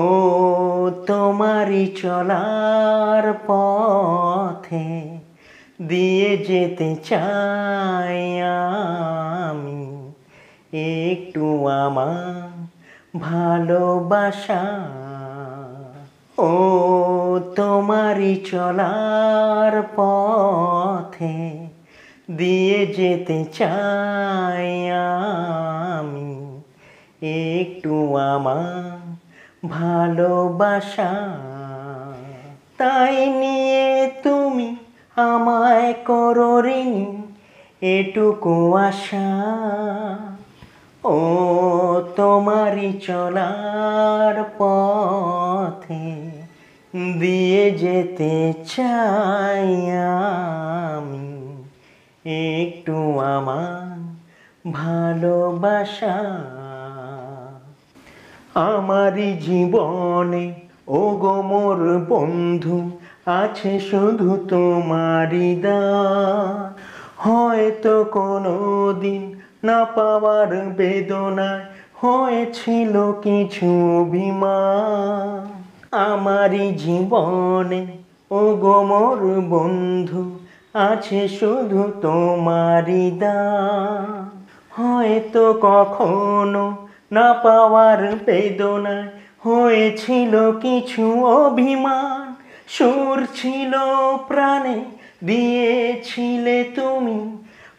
ও তোমারই চলার পথে দিয়ে যেতে চাই আমি একটু আমার ভালোবাসা ও তোমারই চলার পথে দিয়ে যেতে চাই আমি একটু আমার ভালোবাসা তাই নিয়ে তুমি আমায় করো ঋণী এটুকু আশা ও তোমারই চলার পথে দিয়ে যেতে চাই আমি একটু আমার ভালোবাসা আমারি জীবনে ও গো বন্ধু আছে শুধু তোমারই দা হয়তো কোনো দিন না পাওয়ার বেদনায় হয়েছিল কিছু অভিমান আমারি জীবনে ও গো বন্ধু আছে শুধু তোমারই দা হয়তো কখনো না পাওয়ার বেদনায় হয়েছিল কিছু অভিমান সুর ছিল প্রাণে দিয়েছিলে তুমি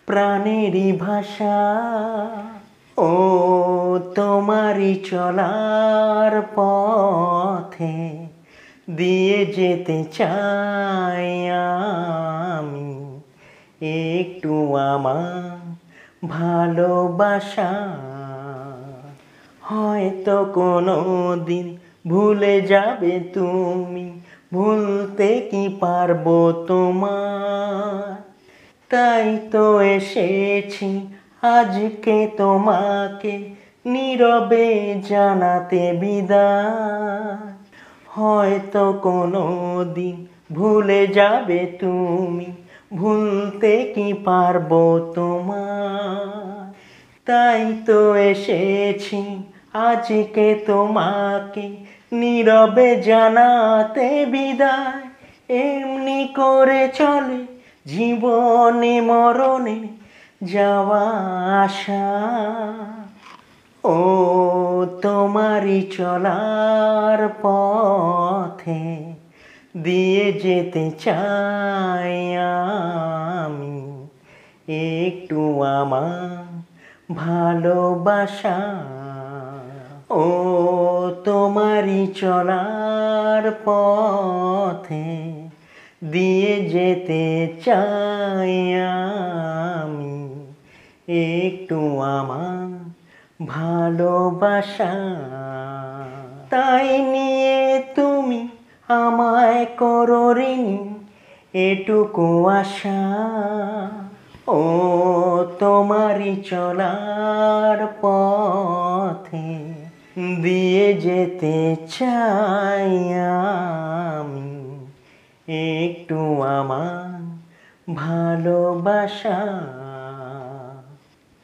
প্রাণেরই ভাষা ও তোমারই চলার পথে দিয়ে যেতে চাই আমি একটু আমার ভালোবাসা হয়তো কোনো দিন ভুলে যাবে তুমি ভুলতে কি পারবো তোমার তাই তো এসেছি আজকে তোমাকে নীরবে জানাতে বিদায় হয়তো কোনো দিন ভুলে যাবে তুমি ভুলতে কি পারবো তোমার তাই তো এসেছি আজকে তোমাকে নীরবে জানাতে বিদায় এমনি করে চলে জীবনে মরণে যাওয়া আশা ও তোমারই চলার পথে দিয়ে যেতে চাই আমি একটু আমার ভালোবাসা ও তোমারই চলার পথে দিয়ে যেতে চাই আমি একটু আমার ভালোবাসা তাই নিয়ে তুমি আমায় করো এটুকু আশা ও তোমারই চলার পথ যেতে চাই আমি একটু আমার ভালোবাসা